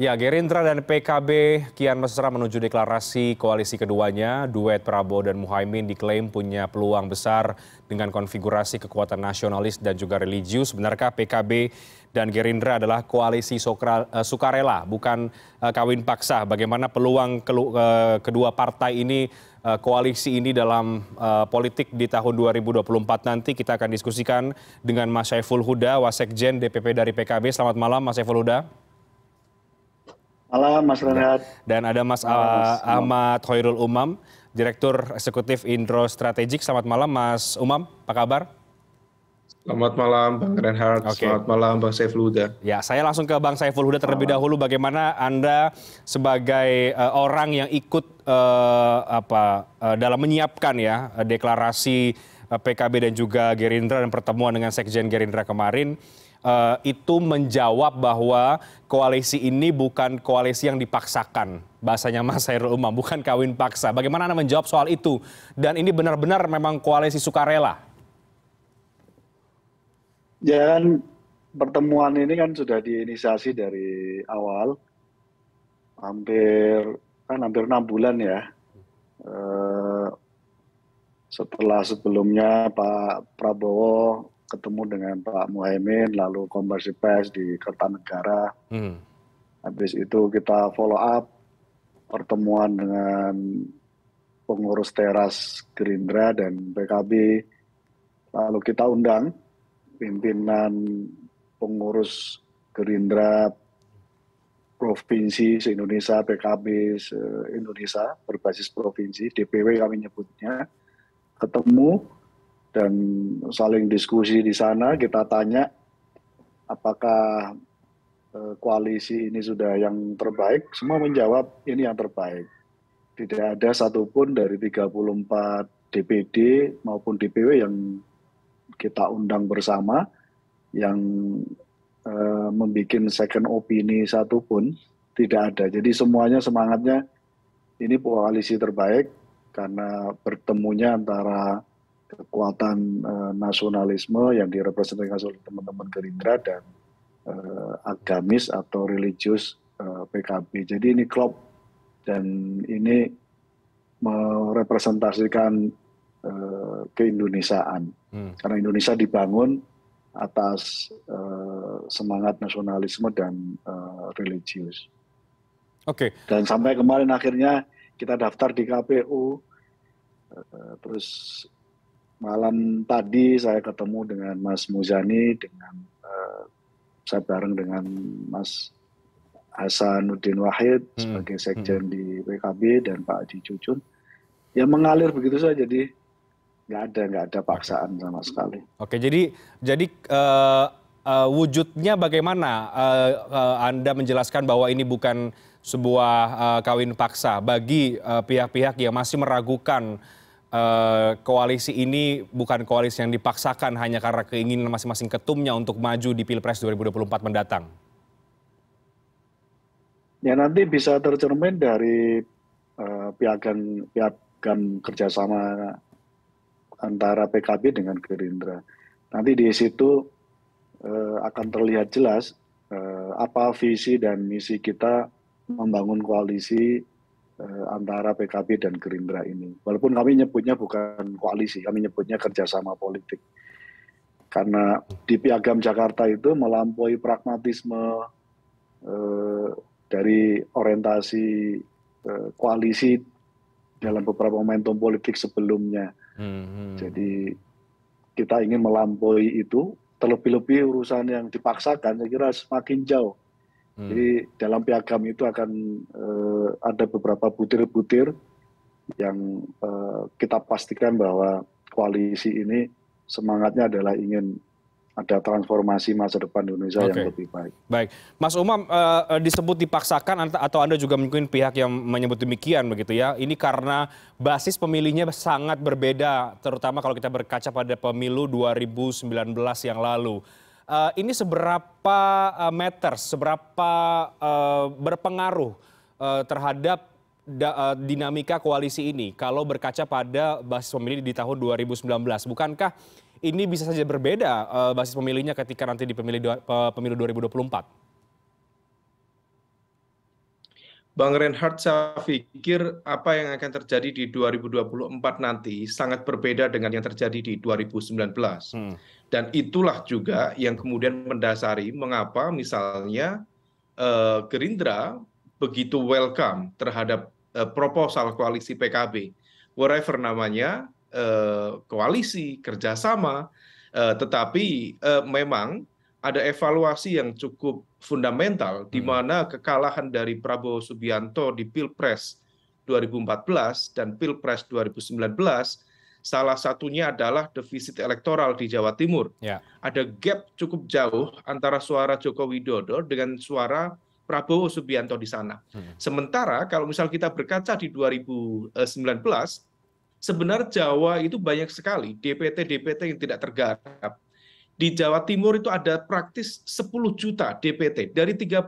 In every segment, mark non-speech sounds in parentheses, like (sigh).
Ya, Gerindra dan PKB kian mesra menuju deklarasi koalisi keduanya. Duet Prabowo dan Muhaimin diklaim punya peluang besar dengan konfigurasi kekuatan nasionalis dan juga religius. Benarkah PKB dan Gerindra adalah koalisi sokra, uh, sukarela, bukan uh, kawin paksa? Bagaimana peluang kelu, uh, kedua partai ini, uh, koalisi ini dalam uh, politik di tahun 2024 nanti? Kita akan diskusikan dengan Mas Syaiful Huda, Wasekjen DPP dari PKB. Selamat malam, Mas Syaiful Huda. Malam Mas Renat. Dan ada Mas malam, Ahmad Khairul Umam, Direktur Eksekutif Indro Strategik. Selamat malam Mas Umam, apa kabar? Selamat malam Bang Renhard, okay. selamat malam Bang Saiful Huda. Ya, saya langsung ke Bang Saiful Huda terlebih dahulu bagaimana Anda sebagai uh, orang yang ikut uh, apa uh, dalam menyiapkan ya deklarasi PKB dan juga Gerindra dan pertemuan dengan Sekjen Gerindra kemarin Eh, itu menjawab bahwa koalisi ini bukan koalisi yang dipaksakan. Bahasanya Mas Hairul Umam, bukan kawin paksa. Bagaimana Anda menjawab soal itu? Dan ini benar-benar memang koalisi sukarela? Ya kan pertemuan ini kan sudah diinisiasi dari awal. Hampir kan hampir enam bulan ya. Eh, setelah sebelumnya Pak Prabowo ketemu dengan Pak Muhaimin, lalu konversi pers di Kertanegara. Hmm. Habis itu kita follow up pertemuan dengan pengurus teras Gerindra dan PKB. Lalu kita undang pimpinan pengurus Gerindra provinsi se-Indonesia, PKB se-Indonesia, berbasis provinsi, DPW kami nyebutnya, ketemu dan saling diskusi di sana kita tanya apakah eh, koalisi ini sudah yang terbaik semua menjawab ini yang terbaik tidak ada satupun dari 34 DPD maupun DPW yang kita undang bersama yang uh, membuat second opini satupun tidak ada jadi semuanya semangatnya ini koalisi terbaik karena bertemunya antara kekuatan uh, nasionalisme yang direpresentasikan oleh teman-teman Gerindra dan uh, agamis atau religius uh, eh, PKB. Jadi ini klop dan ini merepresentasikan uh, keindonesiaan. Hmm. Karena Indonesia dibangun atas uh, semangat nasionalisme dan uh, religius. Oke. Okay. Dan sampai kemarin akhirnya kita daftar di KPU uh, terus malam tadi saya ketemu dengan Mas Muzani dengan uh, saya bareng dengan Mas Hasanuddin Wahid hmm. sebagai hmm. sekjen hmm. di PKB dan Pak Haji Cucun ya mengalir begitu saja jadi nggak ada nggak ada paksaan sama sekali. Oke jadi jadi uh, uh, wujudnya bagaimana uh, uh, Anda menjelaskan bahwa ini bukan sebuah uh, kawin paksa bagi pihak-pihak uh, pihak -pihak yang masih meragukan Eh, koalisi ini bukan koalisi yang dipaksakan hanya karena keinginan masing-masing ketumnya untuk maju di Pilpres 2024 mendatang? Ya nanti bisa tercermin dari uh, piagam piagam kerjasama antara PKB dengan Gerindra. Nanti di situ uh, akan terlihat jelas uh, apa visi dan misi kita membangun koalisi eh, antara PKB dan Gerindra ini. Walaupun kami nyebutnya bukan koalisi, kami nyebutnya kerjasama politik. Karena di Piagam Jakarta itu melampaui pragmatisme eh, dari orientasi eh, koalisi dalam beberapa momentum politik sebelumnya. Hmm. hmm. Jadi kita ingin melampaui itu, terlebih-lebih urusan yang dipaksakan, saya kira semakin jauh Hmm. jadi dalam piagam itu akan eh, ada beberapa butir-butir yang eh, kita pastikan bahwa koalisi ini semangatnya adalah ingin ada transformasi masa depan Indonesia okay. yang lebih baik. Baik, Mas Umam uh, disebut dipaksakan atau anda juga mungkin pihak yang menyebut demikian begitu ya? Ini karena basis pemilihnya sangat berbeda, terutama kalau kita berkaca pada pemilu 2019 yang lalu. Eh, ini seberapa eh, meter, seberapa eh, berpengaruh terhadap dinamika koalisi ini kalau berkaca pada basis pemilih di tahun 2019. Bukankah ini bisa saja berbeda basis pemilihnya ketika nanti di pemilu, pemilu 2024? Bang Reinhardt, saya pikir apa yang akan terjadi di 2024 nanti sangat berbeda dengan yang terjadi di 2019. Hmm. Dan itulah juga yang kemudian mendasari mengapa misalnya uh, Gerindra begitu welcome terhadap uh, proposal koalisi PKB. Whatever namanya, uh, koalisi, kerjasama, Uh, tetapi uh, memang ada evaluasi yang cukup fundamental di hmm. mana kekalahan dari Prabowo Subianto di Pilpres 2014 dan Pilpres 2019 salah satunya adalah defisit elektoral di Jawa Timur. Ya. Ada gap cukup jauh antara suara Joko Widodo dengan suara Prabowo Subianto di sana. Hmm. Sementara kalau misal kita berkaca di 2019 sebenarnya Jawa itu banyak sekali DPT-DPT yang tidak tergarap di Jawa Timur itu ada praktis 10 juta DPT. Dari 31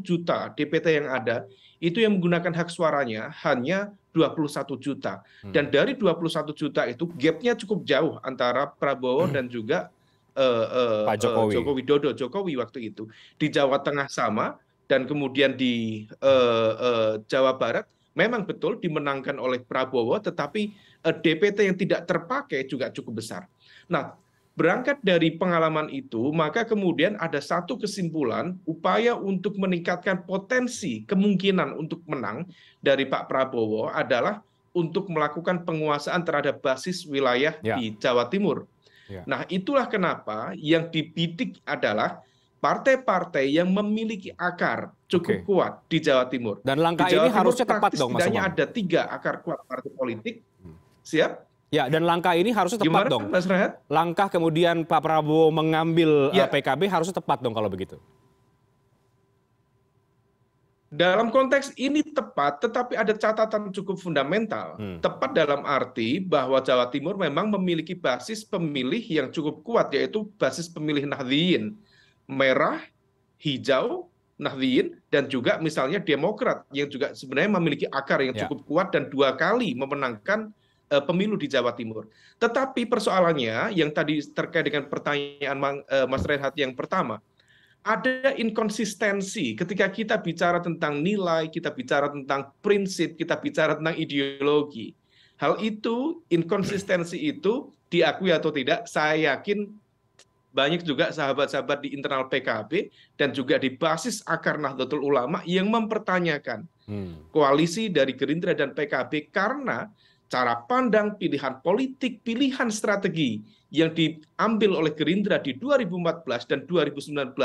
juta DPT yang ada, itu yang menggunakan hak suaranya hanya 21 juta. Hmm. Dan dari 21 juta itu gapnya cukup jauh antara Prabowo hmm. dan juga uh, uh, Pak eh, Jokowi. Uh, Joko Widodo, Jokowi waktu itu. Di Jawa Tengah sama, dan kemudian di uh, uh, Jawa Barat, memang betul dimenangkan oleh Prabowo, tetapi uh, DPT yang tidak terpakai juga cukup besar. Nah, berangkat dari pengalaman itu maka kemudian ada satu kesimpulan upaya untuk meningkatkan potensi kemungkinan untuk menang dari pak prabowo adalah untuk melakukan penguasaan terhadap basis wilayah ya. di Jawa Timur. Ya. Nah, itulah kenapa yang dibidik adalah partai-partai yang memiliki akar cukup okay. kuat di Jawa Timur. Dan langkah di Jawa ini Timur harusnya tepat dong, Mas ada tiga akar kuat partai politik. Hmm. Siap? Ya, dan langkah ini harusnya tepat Gimana, dong. Mas Rehat? Langkah kemudian Pak Prabowo mengambil ya. Eh, PKB harusnya tepat dong kalau begitu. Dalam konteks ini tepat, tetapi ada catatan cukup fundamental. Hmm. Tepat dalam arti bahwa Jawa Timur memang memiliki basis pemilih yang cukup kuat, yaitu basis pemilih Nahdliyin. Merah, hijau, Nahdliyin dan juga misalnya Demokrat yang juga sebenarnya memiliki akar yang ya. cukup ya. kuat dan dua kali memenangkan Eh, pemilu di Jawa Timur. Tetapi persoalannya yang tadi terkait dengan pertanyaan eh, Mas Renhat yang pertama, ada inkonsistensi ketika kita bicara tentang nilai, kita bicara tentang prinsip, kita bicara tentang ideologi. Hal itu, inkonsistensi itu diakui atau tidak, saya yakin banyak juga sahabat-sahabat di internal PKB dan juga di basis akar Nahdlatul Ulama yang mempertanyakan hmm. koalisi dari Gerindra dan PKB karena cara pandang, pilihan politik, pilihan strategi yang diambil oleh Gerindra di 2014 dan 2019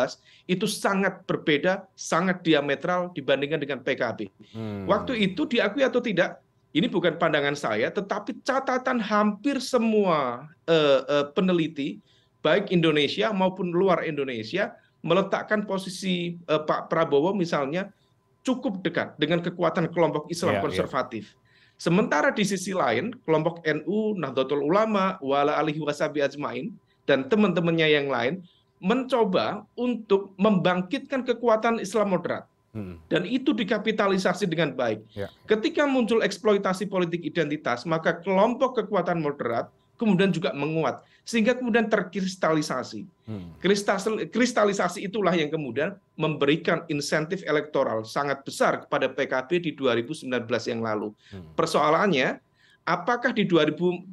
itu sangat berbeda, sangat diametral dibandingkan dengan PKB. Hmm. Waktu itu diakui atau tidak, ini bukan pandangan saya, tetapi catatan hampir semua uh, uh, peneliti baik Indonesia maupun luar Indonesia meletakkan posisi uh, Pak Prabowo misalnya cukup dekat dengan kekuatan kelompok Islam yeah, ya. konservatif. Sementara di sisi lain, kelompok NU, Nahdlatul Ulama, Wala Alihi Wasabi Ajmain, dan teman-temannya yang lain, mencoba untuk membangkitkan kekuatan Islam moderat. Hmm. Dan itu dikapitalisasi dengan baik. Ya. Ketika muncul eksploitasi politik identitas, maka kelompok kekuatan moderat kemudian juga menguat sehingga kemudian terkristalisasi. Hmm. kristal Kristalisasi itulah yang kemudian memberikan insentif elektoral sangat besar kepada PKB di 2019 yang lalu. Hmm. Persoalannya, apakah di 2024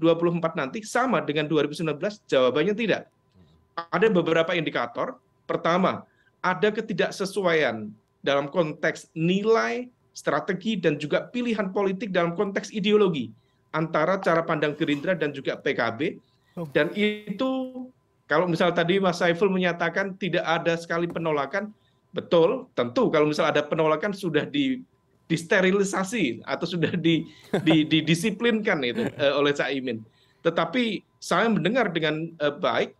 nanti sama dengan 2019? Jawabannya tidak. Ada beberapa indikator. Pertama, ada ketidaksesuaian dalam konteks nilai, strategi, dan juga pilihan politik dalam konteks ideologi antara cara pandang Gerindra dan juga PKB oh. dan itu kalau misal tadi Mas Saiful menyatakan tidak ada sekali penolakan betul tentu kalau misal ada penolakan sudah di disterilisasi atau sudah di, di, (laughs) didisiplinkan itu eh, oleh Caimin. Tetapi saya mendengar dengan eh, baik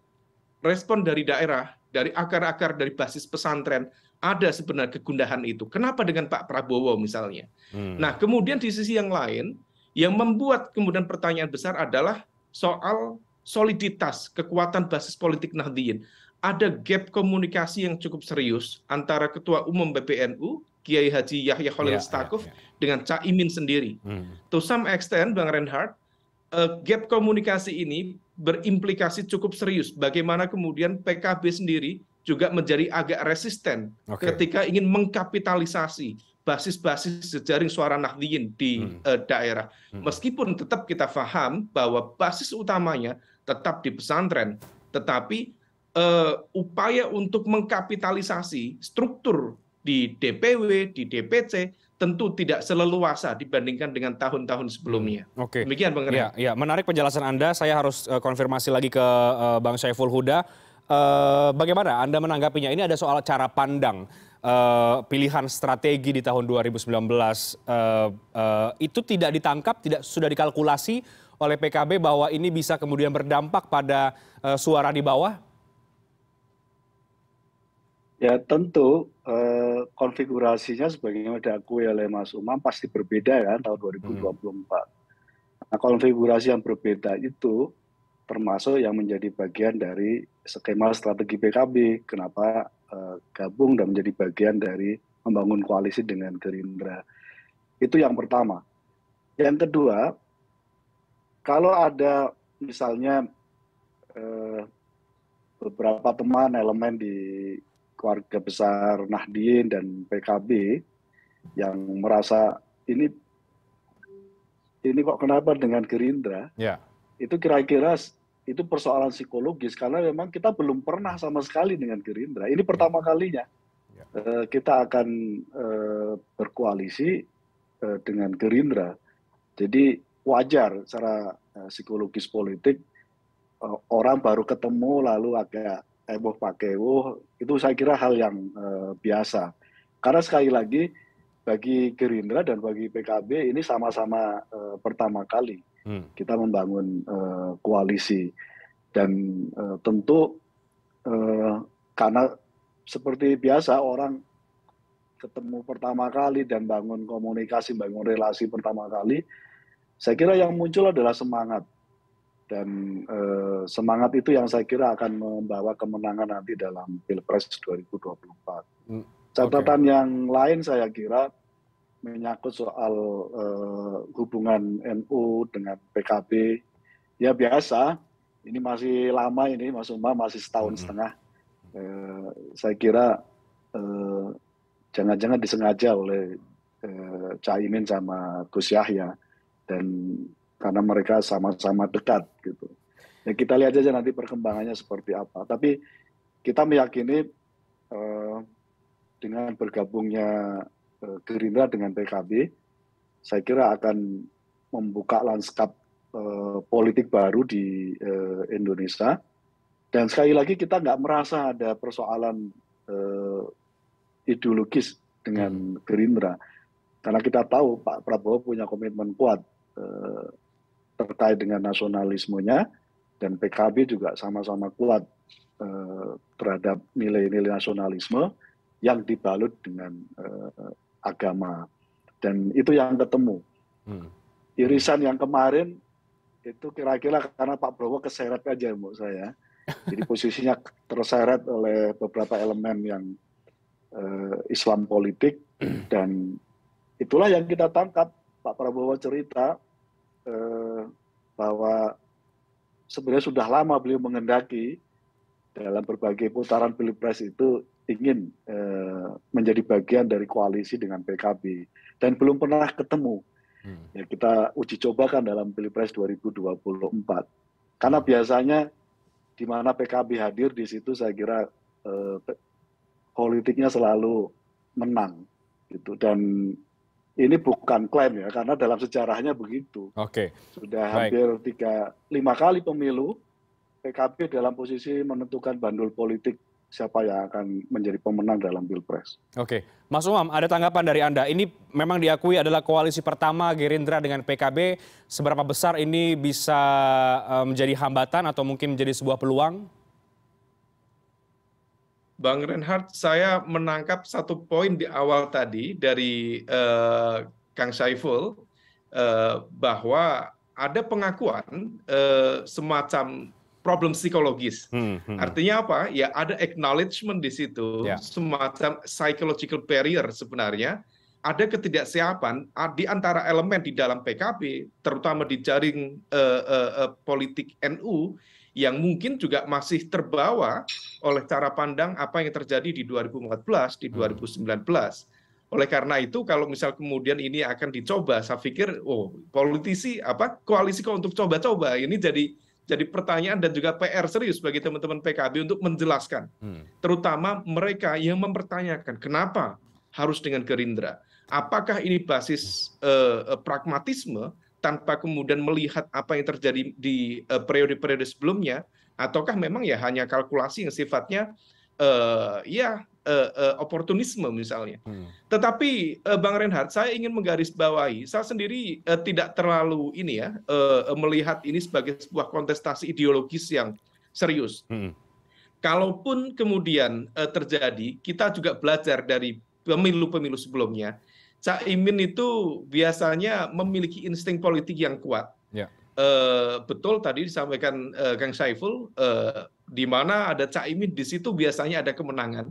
respon dari daerah, dari akar-akar, dari basis pesantren ada sebenarnya kegundahan itu. Kenapa dengan Pak Prabowo misalnya? Hmm. Nah kemudian di sisi yang lain yang membuat kemudian pertanyaan besar adalah soal soliditas kekuatan basis politik nahdien ada gap komunikasi yang cukup serius antara ketua umum BPNU Kiai Haji Yahya Khalil yeah, ya, Stakuf yeah, yeah. dengan Caimin sendiri. Hmm. To some extent, Bang Reinhardt, uh, gap komunikasi ini berimplikasi cukup serius. Bagaimana kemudian PKB sendiri juga menjadi agak resisten okay. ketika ingin mengkapitalisasi basis-basis jejaring suara Nahdliyin di hmm. uh, daerah. Hmm. Meskipun tetap kita paham bahwa basis utamanya tetap di pesantren, tetapi uh, upaya untuk mengkapitalisasi struktur di DPW, di DPC tentu tidak seleluasa dibandingkan dengan tahun-tahun sebelumnya. Hmm. Oke. Demikian Bang Ren. Ya, ya, menarik penjelasan Anda. Saya harus uh, konfirmasi lagi ke uh, Bang Syaiful Huda. Uh, bagaimana Anda menanggapinya? Ini ada soal cara pandang Eh, pilihan strategi di tahun 2019 eh, eh, itu tidak ditangkap, tidak sudah dikalkulasi oleh PKB bahwa ini bisa kemudian berdampak pada suara di bawah? Ya tentu uh, konfigurasinya sebagaimana diakui oleh Mas Umam pasti berbeda ya kan, tahun 2024. Hmm. Nah konfigurasi yang berbeda itu termasuk yang menjadi bagian dari skema strategi PKB. Kenapa Eh, gabung dan menjadi bagian dari membangun koalisi dengan Gerindra. Itu yang pertama. Yang kedua, kalau ada misalnya eh, beberapa teman elemen di keluarga besar Nahdien dan PKB yang merasa ini ini kok kenapa dengan Gerindra? Ya. Itu kira-kira itu persoalan psikologis karena memang kita belum pernah sama sekali dengan Gerindra. Ini pertama kalinya ya. uh, kita akan uh, berkoalisi uh, dengan Gerindra. Jadi wajar secara uh, psikologis politik uh, orang baru ketemu lalu agak heboh oh itu saya kira hal yang uh, biasa. Karena sekali lagi bagi Gerindra dan bagi PKB ini sama-sama uh, pertama kali Hmm. kita membangun uh, koalisi dan uh, tentu uh, karena seperti biasa orang ketemu pertama kali dan bangun komunikasi, bangun relasi pertama kali, saya kira yang muncul adalah semangat dan semangat itu yang saya kira akan membawa kemenangan nanti dalam Pilpres 2024. Hmm. Catatan yang lain saya kira menyangkut soal uh, hubungan NU dengan PKB. Ya biasa, ini masih lama ini Mas Umar masih setahun hmm. setengah. Uh, saya kira jangan eh, jangan-jangan disengaja oleh uh, Caimin sama Gus Yahya dan karena mereka sama-sama dekat gitu. Ya kita lihat aja nanti perkembangannya seperti apa. Tapi kita meyakini uh, dengan bergabungnya Eh, Gerindra dengan PKB, saya kira akan membuka lanskap eh, politik baru di eh, Indonesia. Dan sekali lagi kita nggak merasa ada persoalan eh, ideologis dengan hmm. Gerindra, karena kita tahu Pak Prabowo punya komitmen kuat eh, terkait dengan nasionalismenya, dan PKB juga sama-sama kuat eh, terhadap nilai-nilai nasionalisme yang dibalut dengan eh, agama dan itu yang ketemu hmm. irisan yang kemarin itu kira-kira karena Pak Prabowo keseret aja menurut saya jadi posisinya terseret oleh beberapa elemen yang uh, Islam politik (clears throat) dan itulah yang kita tangkap Pak Prabowo cerita uh, bahwa sebenarnya sudah lama beliau mengendaki dalam berbagai putaran pilpres itu ingin eh, menjadi bagian dari koalisi dengan pkb dan belum pernah ketemu. Hmm. Ya, kita uji coba kan dalam Pilpres 2024. Karena biasanya di mana PKB hadir di situ saya kira eh, politiknya selalu menang gitu dan ini bukan klaim ya karena dalam sejarahnya begitu. Oke. Okay. Sudah hampir tiga lima kali pemilu PKB dalam posisi menentukan bandul politik siapa yang akan menjadi pemenang dalam pilpres. Oke, Mas Umam, ada tanggapan dari anda. Ini memang diakui adalah koalisi pertama Gerindra dengan PKB. Seberapa besar ini bisa eh, menjadi hambatan atau mungkin menjadi sebuah peluang? Bang Reinhardt, saya menangkap satu poin di awal tadi dari eh, Kang Saiful eh, bahwa ada pengakuan eh, semacam problem psikologis. Hmm, hmm. Artinya apa? Ya ada acknowledgement di situ, yeah. semacam psychological barrier sebenarnya. Ada ketidaksiapan di antara elemen di dalam PKB, terutama di jaring uh, uh, uh, politik NU yang mungkin juga masih terbawa oleh cara pandang apa yang terjadi di 2014, di 2019. Hmm. Oleh karena itu, kalau misal kemudian ini akan dicoba, saya pikir, oh, politisi apa koalisi kok untuk coba-coba ini jadi jadi pertanyaan dan juga PR serius bagi teman-teman PKB untuk menjelaskan. Hmm. Terutama mereka yang mempertanyakan kenapa harus dengan Gerindra. Apakah ini basis uh, pragmatisme tanpa kemudian melihat apa yang terjadi di eh, periode-periode uh, sebelumnya ataukah memang ya hanya kalkulasi yang sifatnya uh, ya Eh, eh, oportunisme misalnya. Hmm. Tetapi eh, Bang Reinhardt, saya ingin menggarisbawahi, saya sendiri tidak terlalu ini ya melihat ini sebagai sebuah kontestasi ideologis yang serius. Hmm. Kalaupun kemudian terjadi, kita juga belajar dari pemilu-pemilu sebelumnya. Caimin itu biasanya memiliki insting politik yang kuat. Ya. Uh, betul tadi disampaikan uh, Kang Saiful, uh, di mana ada Caimin di situ biasanya ada kemenangan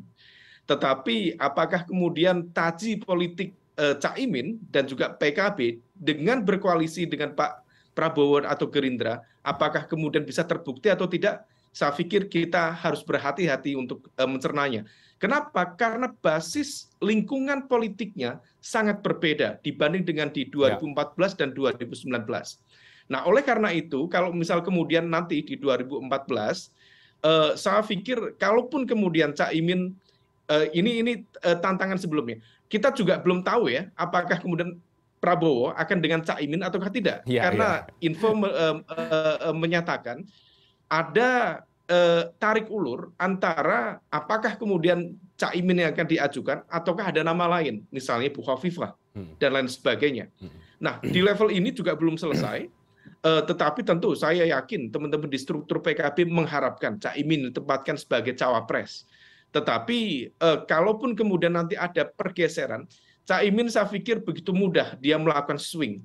tetapi apakah kemudian taji politik eh, caimin dan juga pkb dengan berkoalisi dengan pak prabowo atau gerindra apakah kemudian bisa terbukti atau tidak saya pikir kita harus berhati-hati untuk eh, mencernanya. Kenapa? Karena basis lingkungan politiknya sangat berbeda dibanding dengan di 2014 ya. dan 2019. Nah, oleh karena itu, kalau misal kemudian nanti di 2014, eh, saya pikir kalaupun kemudian Caimin Eh, ini ini eh, tantangan sebelumnya. Kita juga belum tahu ya apakah kemudian Prabowo akan dengan caimin ataukah tidak. Ya, Karena ya. info me, uh, uh, menyatakan ada uh, tarik ulur antara apakah kemudian caimin yang akan diajukan ataukah ada nama lain, misalnya Bu Khofifah hmm. dan lain sebagainya. Hmm. Nah, di level ini juga belum selesai. Uh, (clears throat) tetapi tentu saya yakin teman-teman di struktur PKB mengharapkan Caimin ditempatkan sebagai cawapres tetapi eh, kalaupun kemudian nanti ada pergeseran caimin saya pikir begitu mudah dia melakukan swing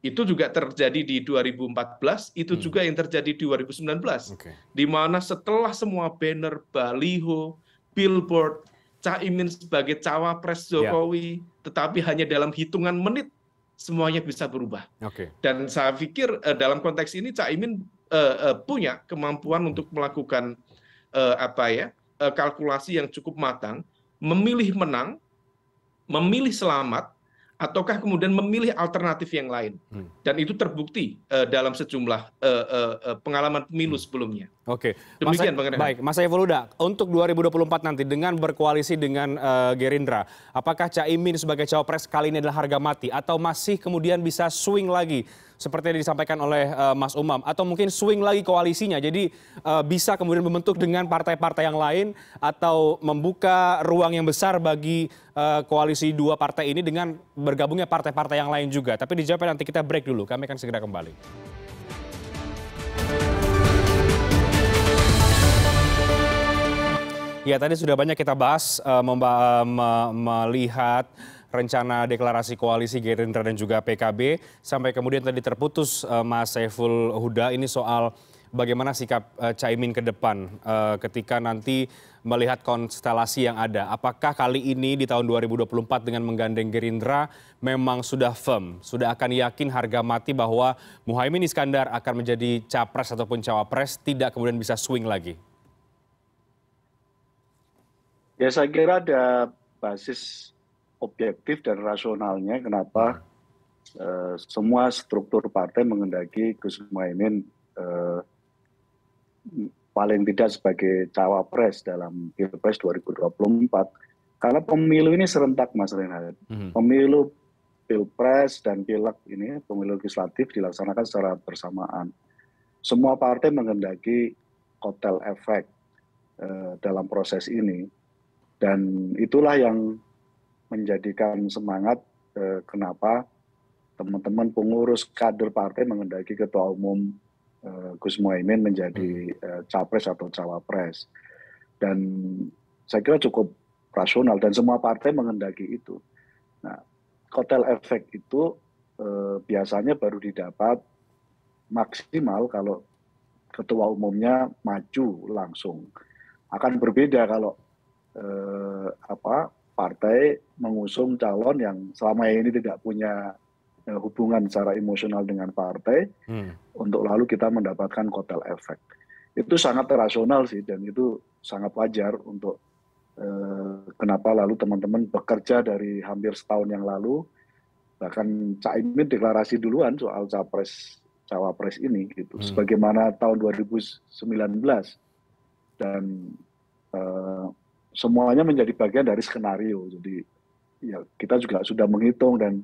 itu juga terjadi di 2014 itu hmm. juga yang terjadi di 2019 okay. di mana setelah semua banner baliho billboard caimin sebagai cawapres ya. jokowi yeah. tetapi hanya dalam hitungan menit semuanya bisa berubah okay. dan saya pikir eh, dalam konteks ini caimin eh, eh, punya kemampuan untuk melakukan eh, apa ya Eh, kalkulasi yang cukup matang memilih menang memilih selamat ataukah kemudian memilih alternatif yang lain hmm. dan itu terbukti eh, dalam sejumlah eh, pengalaman pemilu hmm. sebelumnya. Oke. Demikian Bang Baik, Mas Saiful Huda, untuk 2024 nanti dengan berkoalisi dengan uh, Gerindra, apakah Caimin sebagai cawapres kali ini adalah harga mati atau masih kemudian bisa swing lagi seperti yang disampaikan oleh eh, Mas Umam atau mungkin swing lagi koalisinya jadi eh, bisa kemudian membentuk dengan partai-partai yang lain atau membuka ruang yang besar bagi eh, koalisi dua partai ini dengan bergabungnya partai-partai yang lain juga tapi dijawabnya nanti kita break dulu kami akan segera kembali. Ya tadi sudah banyak kita bahas uh, uh, melihat rencana deklarasi koalisi Gerindra dan juga PKB sampai kemudian tadi terputus eh, Mas Saiful Huda ini soal bagaimana sikap eh, Caimin ke depan eh, ketika nanti melihat konstelasi yang ada. Apakah kali ini di tahun 2024 dengan menggandeng Gerindra memang sudah firm, sudah akan yakin harga mati bahwa Muhaimin Iskandar akan menjadi capres ataupun cawapres tidak kemudian bisa swing lagi? Ya saya kira ada basis objektif dan rasionalnya kenapa uh, semua struktur partai mengendaki Gus Muhaimin uh, eh, paling tidak sebagai cawapres dalam Pilpres 2024 karena pemilu ini serentak Mas Renat. Hmm. Pemilu Pilpres dan Pileg ini pemilu legislatif dilaksanakan secara bersamaan. Semua partai mengendaki kotel efek uh, dalam proses ini dan itulah yang menjadikan semangat eh, kenapa teman-teman pengurus kader partai mengendaki ketua umum eh, Gus Muhaimin menjadi eh, capres atau cawapres. Dan saya kira cukup rasional dan semua partai mengendaki itu. Nah, kotel efek itu eh, biasanya baru didapat maksimal kalau ketua umumnya maju langsung. Akan berbeda kalau eh, apa partai mengusung calon yang selama ini tidak punya e, hubungan secara emosional dengan partai hmm. untuk lalu kita mendapatkan kotel efek itu sangat rasional sih dan itu sangat wajar untuk e, kenapa lalu teman-teman bekerja dari hampir setahun yang lalu bahkan caimin deklarasi duluan soal capres cawapres ini gitu hmm. sebagaimana tahun 2019 dan e, semuanya menjadi bagian dari skenario. Jadi ya kita juga sudah menghitung dan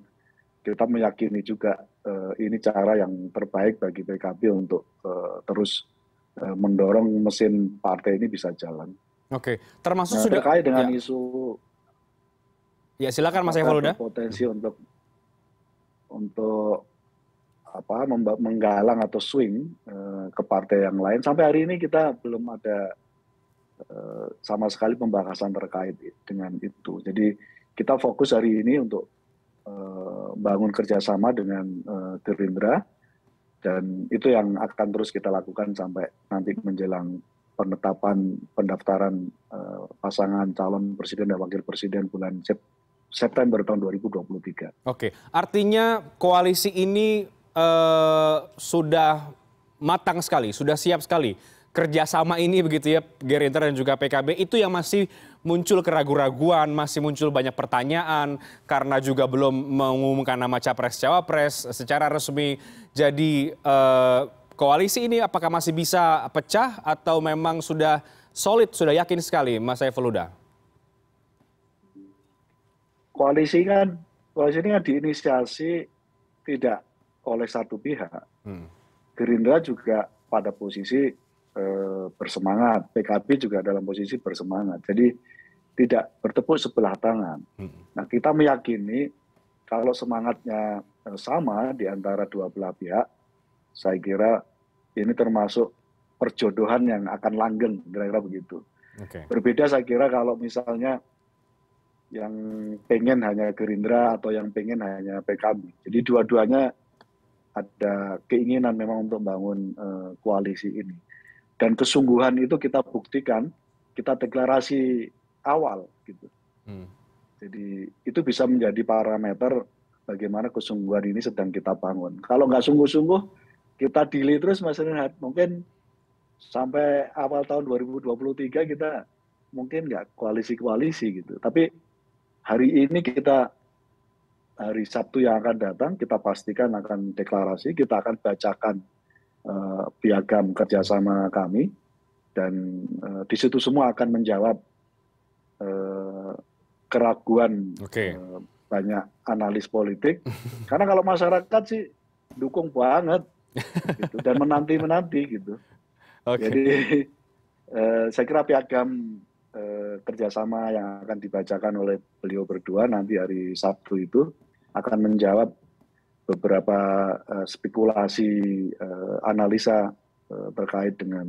kita meyakini juga eh, ini cara yang terbaik bagi PKB untuk eh, terus eh, mendorong mesin partai ini bisa jalan. Oke, termasuk nah, sudah terkait dengan ya. isu Ya, silakan Mas Evoluda. Potensi untuk untuk apa menggalang atau swing eh, ke partai yang lain. Sampai hari ini kita belum ada Eh, sama sekali pembahasan terkait dengan itu. Jadi kita fokus hari ini untuk eh, bangun kerjasama dengan Gerindra eh, dan itu yang akan terus kita lakukan sampai nanti menjelang penetapan pendaftaran pasangan calon presiden dan wakil presiden bulan September tahun 2023. Oke, artinya koalisi ini uh, sudah matang sekali, sudah siap sekali kerjasama ini begitu ya Gerindra dan juga PKB itu yang masih muncul keraguan-raguan, masih muncul banyak pertanyaan karena juga belum mengumumkan nama capres cawapres secara resmi. Jadi eh, koalisi ini apakah masih bisa pecah atau memang sudah solid, sudah yakin sekali Mas Evoluda? Koalisi kan koalisi ini kan diinisiasi tidak oleh satu pihak. Hmm. Gerindra juga pada posisi Eh, bersemangat, PKB juga dalam posisi bersemangat. Jadi tidak bertepuk sebelah tangan. Hmm. Nah kita meyakini kalau semangatnya eh, sama di antara dua belah pihak, saya kira ini termasuk perjodohan yang akan langgeng, kira-kira begitu. Okay. Berbeda saya kira kalau misalnya yang pengen hanya Gerindra atau yang pengen hanya PKB. Jadi dua-duanya ada keinginan memang untuk bangun uh, eh, koalisi ini dan kesungguhan itu kita buktikan kita deklarasi awal gitu hmm. jadi itu bisa menjadi parameter bagaimana kesungguhan ini sedang kita bangun kalau nggak sungguh-sungguh kita delay terus Mas Renhat mungkin sampai awal tahun 2023 kita mungkin nggak koalisi-koalisi gitu tapi hari ini kita hari Sabtu yang akan datang kita pastikan akan deklarasi kita akan bacakan Eh, piagam kerjasama kami dan uh, di situ semua akan menjawab uh, keraguan okay. uh, banyak analis politik (laughs) karena kalau masyarakat sih dukung banget gitu, dan menanti menanti gitu okay. jadi uh, (laughs) saya kira piagam uh, kerjasama yang akan dibacakan oleh beliau berdua nanti hari Sabtu itu akan menjawab beberapa eh, spekulasi eh, analisa eh, terkait dengan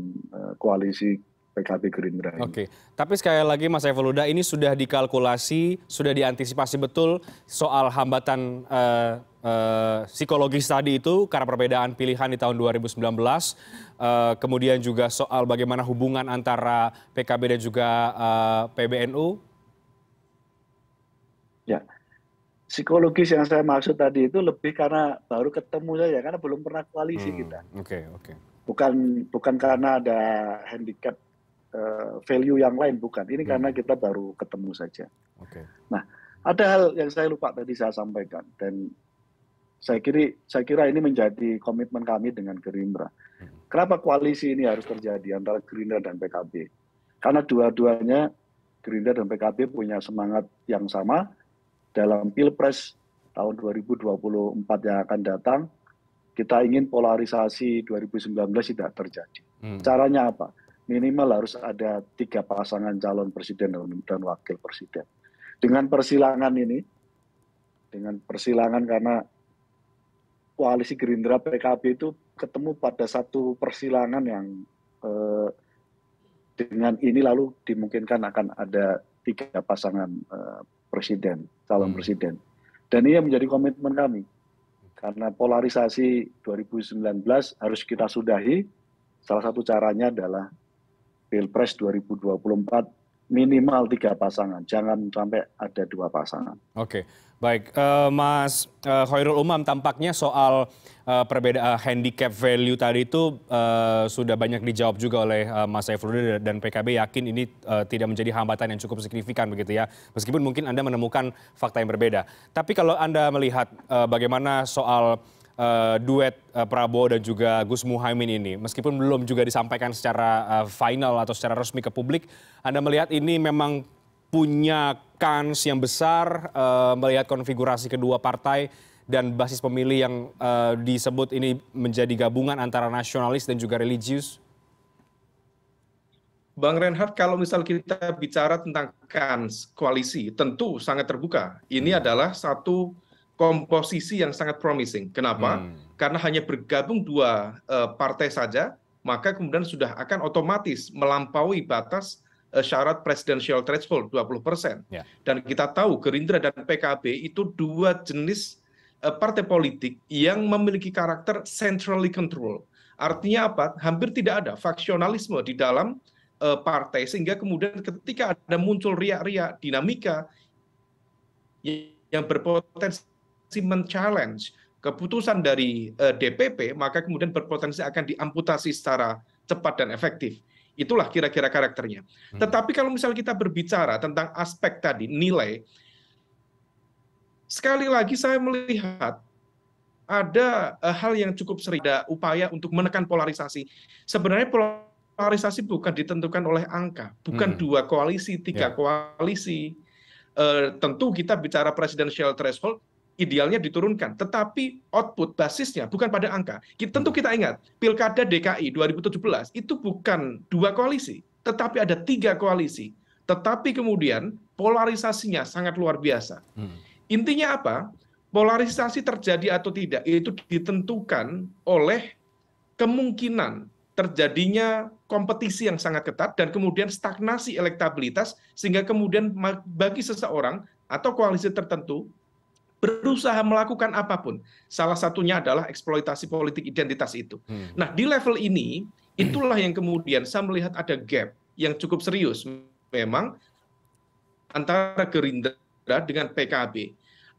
koalisi PKB Gerindra ini. Oke, tapi sekali lagi Mas Evoluda ini sudah dikalkulasi, sudah diantisipasi betul soal hambatan uh, uh, psikologis tadi itu karena perbedaan pilihan di tahun 2019, uh, kemudian juga soal bagaimana hubungan antara PKB dan juga uh, PBNU. Ya, psikologis yang saya maksud tadi itu lebih karena baru ketemu saja karena belum pernah koalisi hmm, kita. Oke okay, oke. Okay. Bukan bukan karena ada handicap uh, value yang lain bukan. Ini hmm. karena kita baru ketemu saja. Oke. Okay. Nah ada hal yang saya lupa tadi saya sampaikan dan saya kira saya kira ini menjadi komitmen kami dengan Gerindra. Hmm. Kenapa koalisi ini harus terjadi antara Gerindra dan PKB? Karena dua-duanya Gerindra dan PKB punya semangat yang sama, dalam pilpres tahun 2024 yang akan datang, kita ingin polarisasi 2019 tidak terjadi. Hmm. Caranya apa? Minimal harus ada tiga pasangan calon presiden dan wakil presiden. Dengan persilangan ini, dengan persilangan karena koalisi Gerindra PKB itu ketemu pada satu persilangan yang eh, dengan ini lalu dimungkinkan akan ada tiga pasangan eh, presiden, calon hmm. presiden. Dan ini menjadi komitmen kami. Karena polarisasi 2019 harus kita sudahi. Salah satu caranya adalah Pilpres 2024 minimal tiga pasangan, jangan sampai ada dua pasangan. Oke, baik, uh, Mas uh, eh, Khairul Umam, tampaknya soal uh, eh, perbedaan uh, handicap value tadi itu uh, sudah banyak dijawab juga oleh uh, Mas Saifuddin dan PKB yakin ini uh, tidak menjadi hambatan yang cukup signifikan begitu ya. Meskipun mungkin Anda menemukan fakta yang berbeda. Tapi kalau Anda melihat uh, bagaimana soal Eh, duet eh, Prabowo dan juga Gus Muhaymin ini, meskipun belum juga disampaikan secara eh, final atau secara resmi ke publik, Anda melihat ini memang punya kans yang besar melihat konfigurasi kedua partai dan basis pemilih yang disebut ini menjadi gabungan antara nasionalis dan juga religius? Bang Renhard, kalau misal kita bicara tentang kans koalisi, tentu sangat terbuka. Ini hmm. adalah satu komposisi yang sangat promising. Kenapa? Hmm. Karena hanya bergabung dua eh, partai saja, maka kemudian sudah akan otomatis melampaui batas eh, syarat presidential threshold 20 Yeah. Dan kita tahu Gerindra dan PKB itu dua jenis eh, partai politik yang memiliki karakter centrally control. Artinya apa? Hampir tidak ada faksionalisme di dalam uh, partai sehingga kemudian ketika ada muncul riak-riak dinamika yang berpotensi masih men-challenge keputusan dari eh, DPP, maka kemudian berpotensi akan diamputasi secara cepat dan efektif. Itulah kira-kira karakternya. Hmm. Tetapi kalau misalnya kita berbicara tentang aspek tadi, nilai, sekali lagi saya melihat ada eh, hal yang cukup sering, ada upaya untuk menekan polarisasi. Sebenarnya polarisasi bukan ditentukan oleh angka, bukan hmm. dua koalisi, tiga yeah. koalisi. Uh, tentu kita bicara presidential threshold, idealnya diturunkan. Tetapi output basisnya bukan pada angka. Kita, tentu hmm. kita ingat, Pilkada DKI 2017 itu bukan dua koalisi, tetapi ada tiga koalisi. Tetapi kemudian polarisasinya sangat luar biasa. Hmm. Intinya apa? Polarisasi terjadi atau tidak itu ditentukan oleh kemungkinan terjadinya kompetisi yang sangat ketat dan kemudian stagnasi elektabilitas sehingga kemudian bagi seseorang atau koalisi tertentu berusaha melakukan apapun. Salah satunya adalah eksploitasi politik identitas itu. Hmm. Nah, di level ini itulah yang kemudian saya melihat ada gap yang cukup serius memang antara Gerindra dengan PKB. Uh, eh,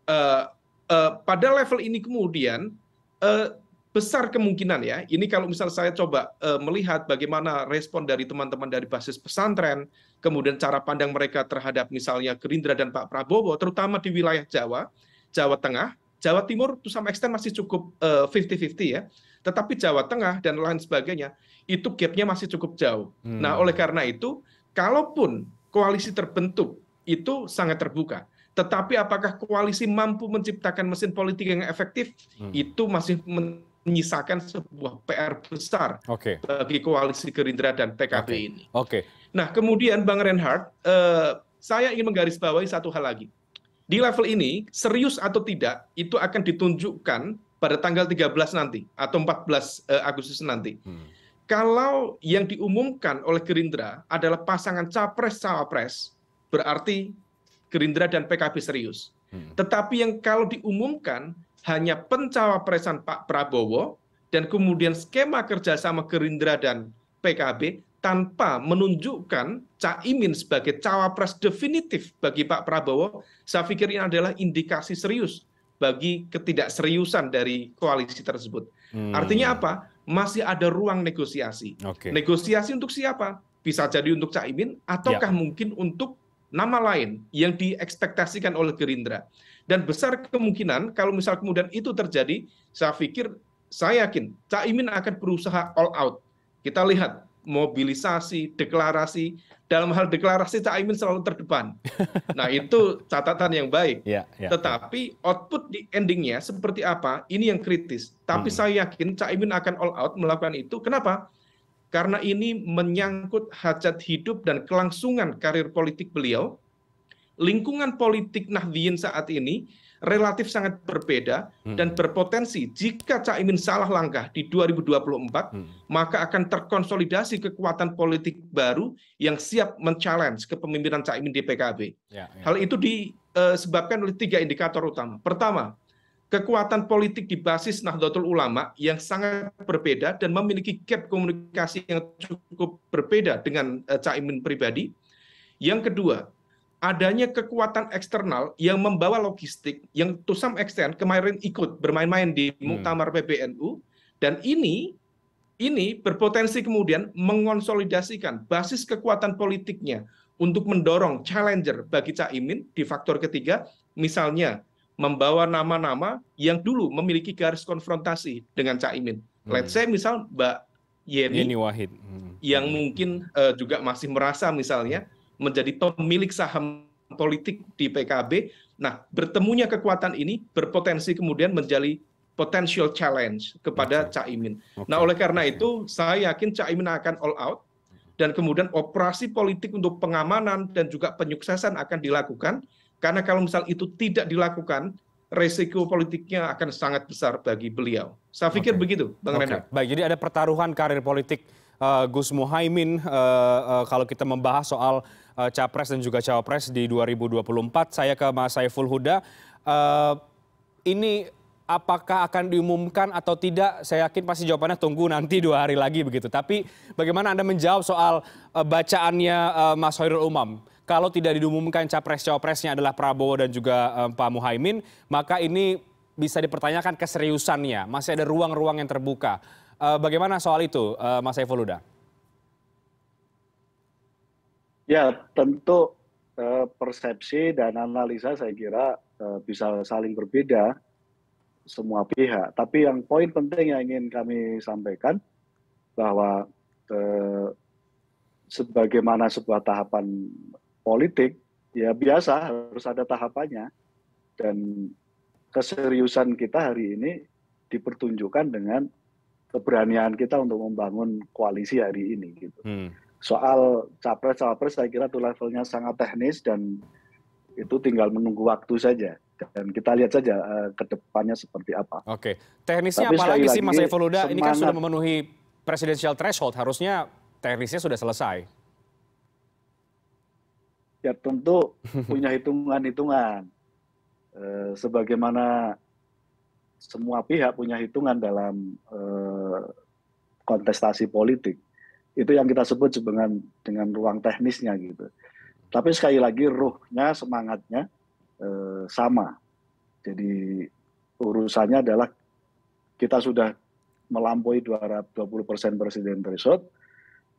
uh, eh, pada level ini kemudian uh, besar kemungkinan ya, ini kalau misal saya coba uh, melihat bagaimana respon dari teman-teman dari basis pesantren, kemudian cara pandang mereka terhadap misalnya Gerindra dan Pak Prabowo, terutama di wilayah Jawa, Jawa Tengah, Jawa Timur itu sama extent masih cukup 50-50 eh, ya. Tetapi Jawa Tengah dan lain sebagainya itu gapnya masih cukup jauh. Hmm. Nah oleh karena itu, kalaupun koalisi terbentuk itu sangat terbuka. Tetapi apakah koalisi mampu menciptakan mesin politik yang efektif hmm. itu masih menyisakan sebuah PR besar okay. bagi koalisi Gerindra dan PKB okay. ini. Oke. Okay. Nah kemudian Bang Reinhardt, uh, saya ingin menggarisbawahi satu hal lagi di level ini serius atau tidak itu akan ditunjukkan pada tanggal 13 nanti atau 14 eh, Agustus nanti. Hmm. Kalau yang diumumkan oleh Gerindra adalah pasangan capres-cawapres, berarti Gerindra dan PKB serius. Hmm. Tetapi yang kalau diumumkan hanya pencawapresan Pak Prabowo dan kemudian skema kerjasama Gerindra dan PKB, tanpa menunjukkan caimin sebagai cawapres definitif bagi pak prabowo saya pikir ini adalah indikasi serius bagi ketidakseriusan dari koalisi tersebut hmm. artinya apa masih ada ruang negosiasi okay. negosiasi untuk siapa bisa jadi untuk caimin ataukah ya. mungkin untuk nama lain yang diekspektasikan oleh Gerindra. Dan besar kemungkinan kalau misal kemudian itu terjadi, saya pikir, saya yakin Caimin akan berusaha all out. Kita lihat mobilisasi, deklarasi. Dalam hal deklarasi Caimin selalu terdepan. (laughs) Nah itu catatan yang baik. Ya, ya, Tetapi iya. output di endingnya seperti apa? Ini yang kritis. Tapi hmm. saya yakin Caimin akan all out melakukan itu. Kenapa? Karena ini menyangkut hajat hidup dan kelangsungan karir politik beliau. Lingkungan politik nahdien saat ini relatif sangat berbeda hmm. dan berpotensi jika Caimin salah langkah di 2024 hmm. maka akan terkonsolidasi kekuatan politik baru yang siap mencabar kepemimpinan kepemimpinan Caimin di PKB. Ya, ya. Hal itu disebabkan eh, oleh tiga indikator utama. Pertama, kekuatan politik di basis Nahdlatul Ulama yang sangat berbeda dan memiliki gap komunikasi yang cukup berbeda dengan eh, Caimin pribadi. Yang kedua, adanya kekuatan eksternal yang membawa logistik yang to some extent kemarin ikut bermain-main di hmm. muktamar PBNU dan ini ini berpotensi kemudian mengonsolidasikan basis kekuatan politiknya untuk mendorong challenger bagi Caimin di faktor ketiga misalnya membawa nama-nama yang dulu memiliki garis konfrontasi dengan Caimin. Hmm. Let's say misal Mbak Yeni, Yeni Wahid hmm. yang mungkin uh, juga masih merasa misalnya menjadi pemilik saham politik di PKB. Nah, bertemunya kekuatan ini berpotensi kemudian menjadi potential challenge kepada okay. Caimin. Okay. Nah, oleh karena okay. itu saya yakin Caimin akan all out dan kemudian operasi politik untuk pengamanan dan juga penyuksesan akan dilakukan karena kalau misal itu tidak dilakukan resiko politiknya akan sangat besar bagi beliau. Saya pikir okay. begitu, Bang okay. Renat. Baik, jadi ada pertaruhan karir politik Eh, Gus Muhaimin eh, eh, kalau kita membahas soal capres dan juga cawapres di 2024. Saya ke Mas Saiful Huda. Ini apakah akan diumumkan atau tidak? Saya yakin pasti jawabannya tunggu nanti dua hari lagi begitu. Tapi bagaimana Anda menjawab soal bacaannya Mas Hoirul Umam? Kalau tidak diumumkan capres-cawapresnya adalah Prabowo dan juga Pak Muhaymin, maka ini bisa dipertanyakan keseriusannya. Masih ada ruang-ruang yang terbuka. Eh, bagaimana soal itu, eh, Mas Saiful Huda? Ya, tentu eh, persepsi dan analisa saya kira bisa saling berbeda semua pihak. Tapi yang poin penting yang ingin kami sampaikan bahwa uh, sebagaimana sebuah tahapan politik ya biasa harus ada tahapannya dan keseriusan kita hari ini dipertunjukkan dengan keberanian kita untuk membangun koalisi hari ini gitu. Hmm. Soal capres-cawapres saya kira itu levelnya sangat teknis dan itu tinggal menunggu waktu saja dan kita lihat saja uh, ke depannya seperti apa. Oke. Teknisnya Tapi apalagi sih Mas Evoluda semangat, ini kan sudah memenuhi presidential threshold harusnya teknisnya sudah selesai. Ya tentu punya hitungan-hitungan. Uh, sebagaimana semua pihak punya hitungan dalam eh, kontestasi politik. Itu yang kita sebut dengan dengan ruang teknisnya gitu. Tapi sekali lagi ruhnya, semangatnya eh, sama. Jadi urusannya adalah kita sudah melampaui 220 persen presiden threshold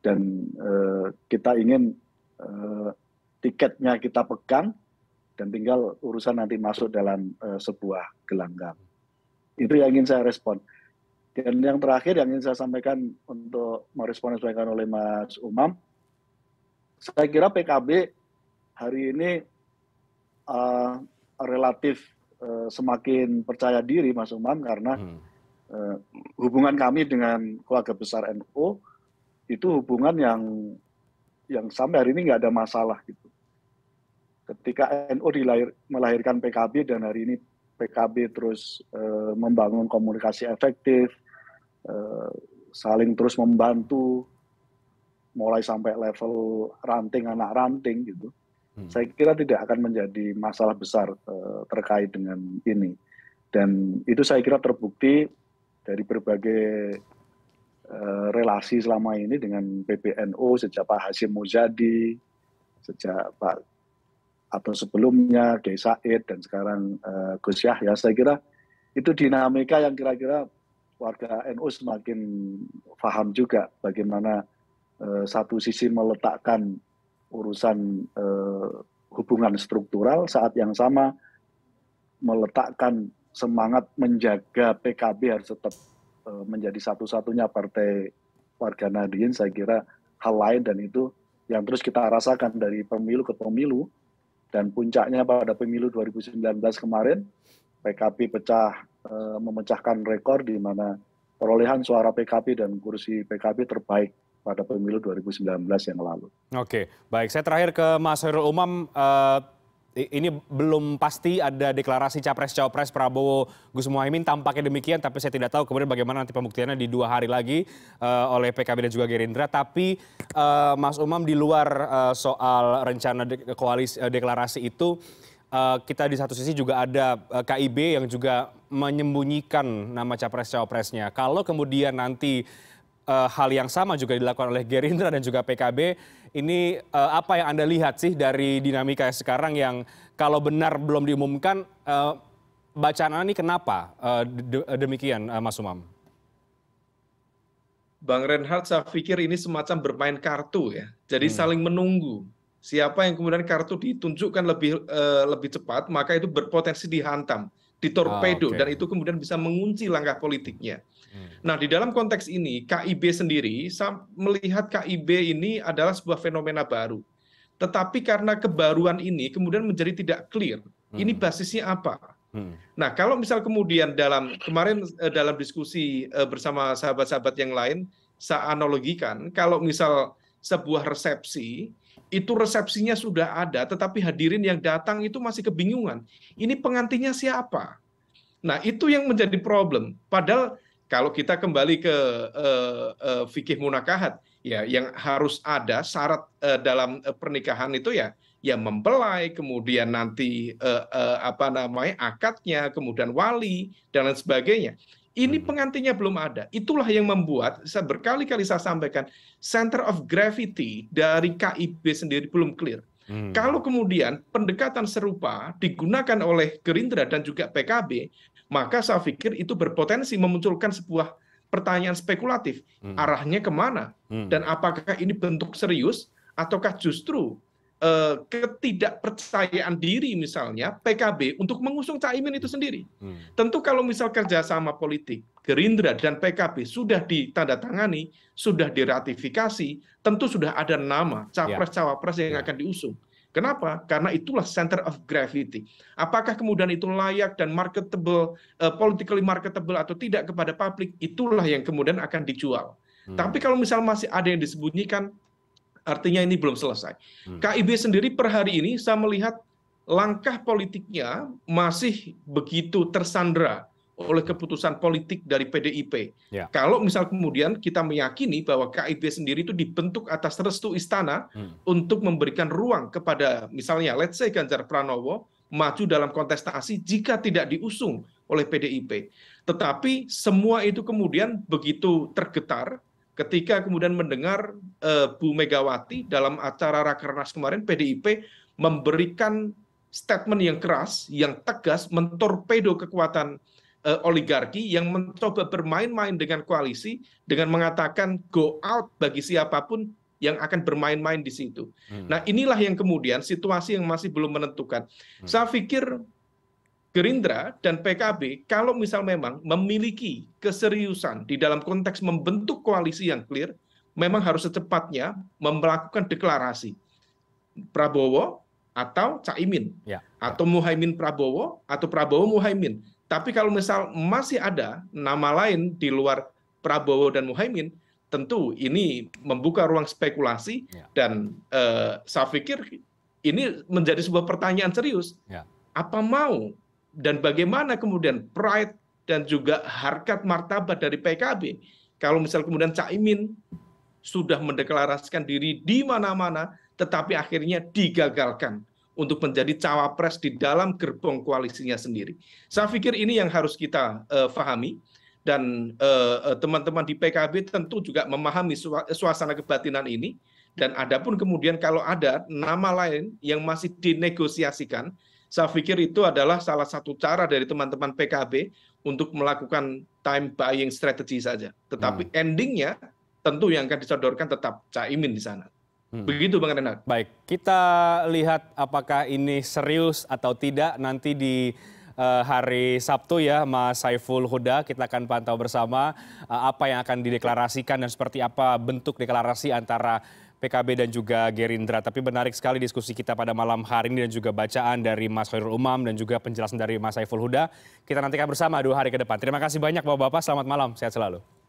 dan eh, kita ingin eh, tiketnya kita pegang dan tinggal urusan nanti masuk dalam eh, sebuah gelanggang itu yang ingin saya respon dan yang terakhir yang ingin saya sampaikan untuk merespon yang disampaikan oleh Mas Umam saya kira PKB hari ini uh, relatif uh, semakin percaya diri Mas Umam karena hmm. uh, hubungan kami dengan keluarga besar NU itu hubungan yang yang sampai hari ini nggak ada masalah gitu. Ketika NU dilahir, melahirkan PKB dan hari ini pkb terus eh, membangun komunikasi efektif eh, saling terus membantu mulai sampai level ranting anak ranting gitu hmm. saya kira tidak akan menjadi masalah besar eh, terkait dengan ini dan itu saya kira terbukti dari berbagai relasi selama ini dengan PBNU sejak Pak Hasyim Muzadi, sejak Pak atau sebelumnya Kiai Said dan sekarang uh, Gus Yahya saya kira itu dinamika yang kira-kira warga NU semakin paham juga bagaimana uh, satu sisi meletakkan urusan uh, hubungan struktural saat yang sama meletakkan semangat menjaga PKB harus tetap uh, menjadi satu-satunya partai warga Nahdien saya kira hal lain dan itu yang terus kita rasakan dari pemilu ke pemilu dan puncaknya pada pemilu 2019 kemarin PKP pecah e, memecahkan rekor di mana perolehan suara PKP dan kursi PKP terbaik pada pemilu 2019 yang lalu. Oke, baik. Saya terakhir ke Mas Herul Umam. E ini belum pasti ada deklarasi capres-cawapres Prabowo Gus Muhaimin tampaknya demikian tapi saya tidak tahu kemudian bagaimana nanti pembuktiannya di dua hari lagi uh, oleh PKB dan juga Gerindra tapi uh, Mas Umam di luar uh, soal rencana de koalisi uh, deklarasi itu uh, kita di satu sisi juga ada uh, KIB yang juga menyembunyikan nama capres-cawapresnya. Kalau kemudian nanti uh, hal yang sama juga dilakukan oleh Gerindra dan juga PKB, ini eh, apa yang Anda lihat sih dari dinamika sekarang yang kalau benar belum diumumkan, eh, bacaan ini kenapa eh, demikian Mas Umam? Bang Renhard, saya pikir ini semacam bermain kartu ya. Jadi hmm. saling menunggu. Siapa yang kemudian kartu ditunjukkan lebih uh, lebih cepat, maka itu berpotensi dihantam, ditorpedo, ah, okay. dan itu kemudian bisa mengunci langkah politiknya. Hmm. Nah, di dalam konteks ini KIB sendiri melihat KIB ini adalah sebuah fenomena baru. Tetapi karena kebaruan ini kemudian menjadi tidak clear, ini hmm. basisnya apa? Hmm. Nah, kalau misal kemudian dalam kemarin eh, dalam diskusi eh, bersama sahabat-sahabat yang lain, saya analogikan kalau misal sebuah resepsi itu resepsinya sudah ada, tetapi hadirin yang datang itu masih kebingungan. Ini pengantinnya siapa? Nah, itu yang menjadi problem. Padahal kalau kita kembali ke eh, eh, fikih munakahat ya yang harus ada syarat eh, dalam pernikahan itu ya ya mempelai kemudian nanti apa namanya akadnya kemudian wali dan lain sebagainya ini hmm. pengantinnya belum ada. Itulah yang membuat saya berkali-kali saya sampaikan center of gravity dari KIB sendiri belum clear. Hmm. Kalau kemudian pendekatan serupa digunakan oleh Gerindra dan juga PKB, maka saya pikir itu berpotensi memunculkan sebuah pertanyaan spekulatif hmm. arahnya kemana hmm. dan apakah ini bentuk serius ataukah justru eh, ketidakpercayaan diri misalnya PKB untuk mengusung caimin itu hmm. sendiri hmm. tentu kalau misal kerjasama politik Gerindra dan PKB sudah ditandatangani, sudah diratifikasi, tentu sudah ada nama ya. capres-cawapres yang ya. akan diusung. Kenapa? Karena itulah center of gravity. Apakah kemudian itu layak dan marketable, uh, politically marketable atau tidak kepada publik, itulah yang kemudian akan dijual. Hmm. Tapi kalau misal masih ada yang disembunyikan, artinya ini belum selesai. Hmm. KIB sendiri per hari ini saya melihat langkah politiknya masih begitu tersandra oleh keputusan politik dari PDIP. Ya. Kalau misal kemudian kita meyakini bahwa KIB sendiri itu dibentuk atas restu istana hmm. untuk memberikan ruang kepada misalnya let's say Ganjar Pranowo maju dalam kontestasi jika tidak diusung oleh PDIP. Tetapi semua itu kemudian begitu tergetar ketika kemudian mendengar uh, Bu Megawati dalam acara Rakernas kemarin PDIP memberikan statement yang keras, yang tegas mentorpedo kekuatan Eh, oligarki yang mencoba bermain-main dengan koalisi dengan mengatakan go out bagi siapapun yang akan bermain-main di situ. Hmm. Nah, inilah yang kemudian situasi yang masih belum menentukan. Hmm. Saya pikir Gerindra dan PKB kalau misal memang memiliki keseriusan di dalam konteks membentuk koalisi yang clear, memang harus secepatnya melakukan deklarasi Prabowo atau Caimin ya. atau Muhaimin Prabowo atau Prabowo Muhaimin tapi kalau misal masih ada nama lain di luar prabowo dan muhaymin tentu ini membuka ruang spekulasi ya. dan eh, saya pikir ini menjadi sebuah pertanyaan serius ya. apa mau dan bagaimana kemudian pride dan juga harkat martabat dari PKB kalau misal kemudian caimin sudah mendeklarasikan diri di mana-mana tetapi akhirnya digagalkan untuk menjadi cawapres di dalam gerbong koalisinya sendiri. Saya pikir ini yang harus kita uh, fahami dan eh, eh, teman-teman uh, di PKB tentu juga memahami suasana kebatinan ini dan ada pun kemudian kalau ada nama lain yang masih dinegosiasikan, saya pikir itu adalah salah satu cara dari teman-teman PKB untuk melakukan time buying strategy saja. Tetapi hmm. endingnya tentu yang akan disodorkan tetap Caimin di sana. Hmm. Begitu Bang Renat. Baik, kita lihat apakah ini serius atau tidak nanti di eh, hari Sabtu ya Mas Saiful Huda. Kita akan pantau bersama eh, apa yang akan dideklarasikan dan seperti apa bentuk deklarasi antara PKB dan juga Gerindra. Tapi menarik sekali diskusi kita pada malam hari ini dan juga bacaan dari Mas Khairul Umam dan juga penjelasan dari Mas Saiful Huda. Kita nantikan bersama dua hari ke depan. Terima kasih banyak Bapak-Bapak. Selamat malam. Sehat selalu.